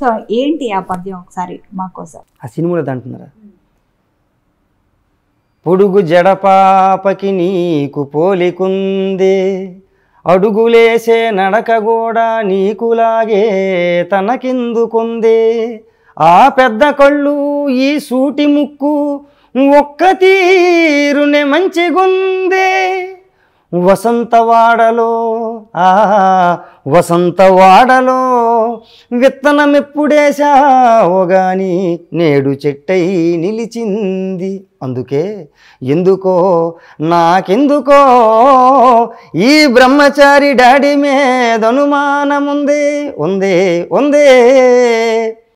so ఏంటి ఆ పద్యం ఒకసారి మా కోసం ఆ సినిమాలో అంటున్నారా పొడుగు జడపాపకి నీకు పోలికుందే అడుగులేసే నడక కూడా నీకులాగే తనకిందుకుందే ఆ పెద్ద కళ్ళు ఈ సూటి ముక్కు ఒక్క తీరునే మంచిగుందే వసంతవాడలో ఆ వసంతవాడలో విత్తనమెప్పుడేశావో గాని నేడు చెట్టై నిలిచింది అందుకే ఎందుకో నాకెందుకో ఈ బ్రహ్మచారి డాడీ మీద అనుమానముందే ఉందే ఉందే